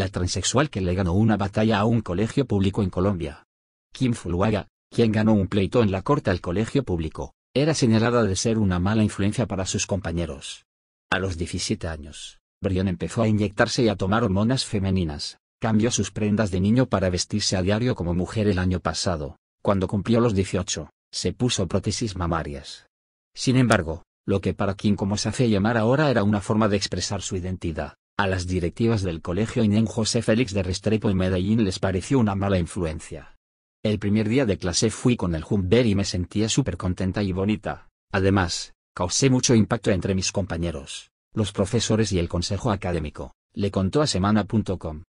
la transexual que le ganó una batalla a un colegio público en Colombia. Kim Fuluaga, quien ganó un pleito en la corte al colegio público, era señalada de ser una mala influencia para sus compañeros. A los 17 años, Brion empezó a inyectarse y a tomar hormonas femeninas, cambió sus prendas de niño para vestirse a diario como mujer el año pasado, cuando cumplió los 18, se puso prótesis mamarias. Sin embargo, lo que para Kim como se hace llamar ahora era una forma de expresar su identidad, a las directivas del colegio Inén José Félix de Restrepo en Medellín les pareció una mala influencia. El primer día de clase fui con el Humber y me sentía súper contenta y bonita. Además, causé mucho impacto entre mis compañeros, los profesores y el consejo académico, le contó a semana.com.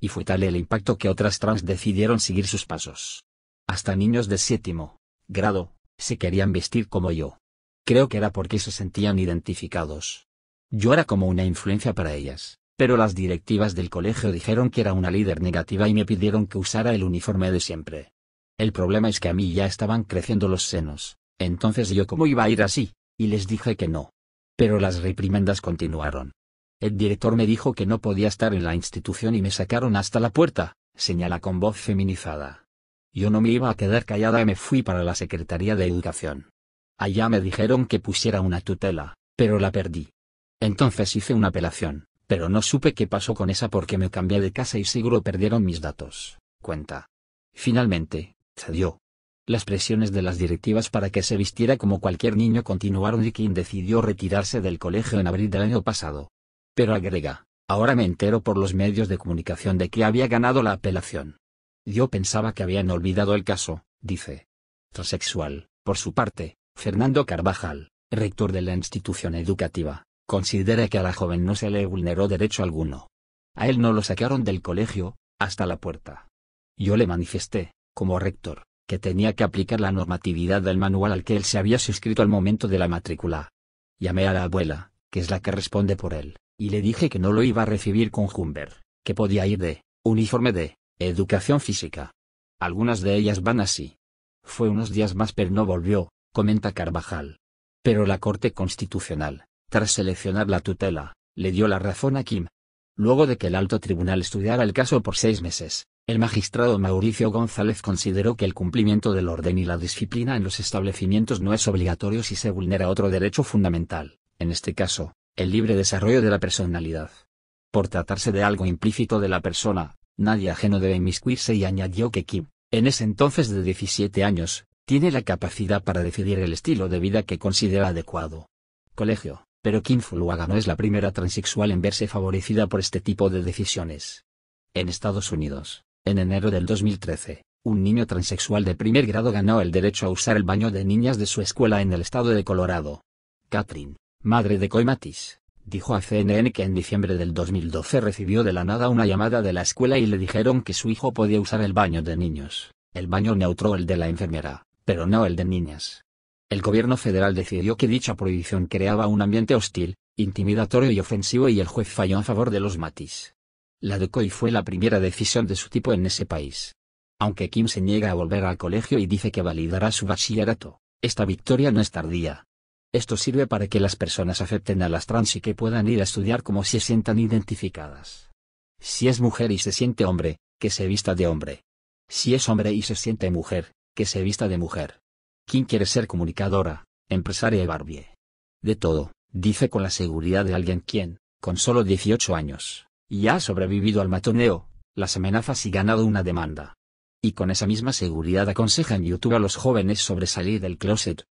Y fue tal el impacto que otras trans decidieron seguir sus pasos. Hasta niños de séptimo grado, se querían vestir como yo. Creo que era porque se sentían identificados. Yo era como una influencia para ellas, pero las directivas del colegio dijeron que era una líder negativa y me pidieron que usara el uniforme de siempre. El problema es que a mí ya estaban creciendo los senos, entonces yo cómo iba a ir así, y les dije que no. Pero las reprimendas continuaron. El director me dijo que no podía estar en la institución y me sacaron hasta la puerta, señala con voz feminizada. Yo no me iba a quedar callada y me fui para la Secretaría de Educación. Allá me dijeron que pusiera una tutela, pero la perdí. Entonces hice una apelación, pero no supe qué pasó con esa porque me cambié de casa y seguro perdieron mis datos, cuenta. Finalmente, cedió. Las presiones de las directivas para que se vistiera como cualquier niño continuaron y King decidió retirarse del colegio en abril del año pasado. Pero agrega, ahora me entero por los medios de comunicación de que había ganado la apelación. Yo pensaba que habían olvidado el caso, dice. Transexual, por su parte, Fernando Carvajal, rector de la institución educativa, considera que a la joven no se le vulneró derecho alguno. A él no lo sacaron del colegio, hasta la puerta. Yo le manifesté, como rector, que tenía que aplicar la normatividad del manual al que él se había suscrito al momento de la matrícula. Llamé a la abuela, que es la que responde por él, y le dije que no lo iba a recibir con Humbert, que podía ir de uniforme de educación física. Algunas de ellas van así. Fue unos días más pero no volvió, comenta Carvajal. Pero la Corte Constitucional, tras seleccionar la tutela, le dio la razón a Kim. Luego de que el alto tribunal estudiara el caso por seis meses, el magistrado Mauricio González consideró que el cumplimiento del orden y la disciplina en los establecimientos no es obligatorio si se vulnera otro derecho fundamental, en este caso, el libre desarrollo de la personalidad. Por tratarse de algo implícito de la persona, nadie ajeno debe inmiscuirse y añadió que Kim, en ese entonces de 17 años, tiene la capacidad para decidir el estilo de vida que considera adecuado. Colegio pero Kim Zuluaga no es la primera transexual en verse favorecida por este tipo de decisiones. En Estados Unidos, en enero del 2013, un niño transexual de primer grado ganó el derecho a usar el baño de niñas de su escuela en el estado de Colorado. Katrin, madre de Coimatis, dijo a CNN que en diciembre del 2012 recibió de la nada una llamada de la escuela y le dijeron que su hijo podía usar el baño de niños, el baño neutro el de la enfermera, pero no el de niñas el gobierno federal decidió que dicha prohibición creaba un ambiente hostil, intimidatorio y ofensivo y el juez falló a favor de los Matis. La decoy fue la primera decisión de su tipo en ese país. Aunque Kim se niega a volver al colegio y dice que validará su bachillerato, esta victoria no es tardía. Esto sirve para que las personas acepten a las trans y que puedan ir a estudiar como se sientan identificadas. Si es mujer y se siente hombre, que se vista de hombre. Si es hombre y se siente mujer, que se vista de mujer. Quién quiere ser comunicadora, empresaria y Barbie. De todo, dice con la seguridad de alguien quien, con solo 18 años, ya ha sobrevivido al matoneo, las amenazas y ganado una demanda. Y con esa misma seguridad aconseja en YouTube a los jóvenes sobre salir del closet,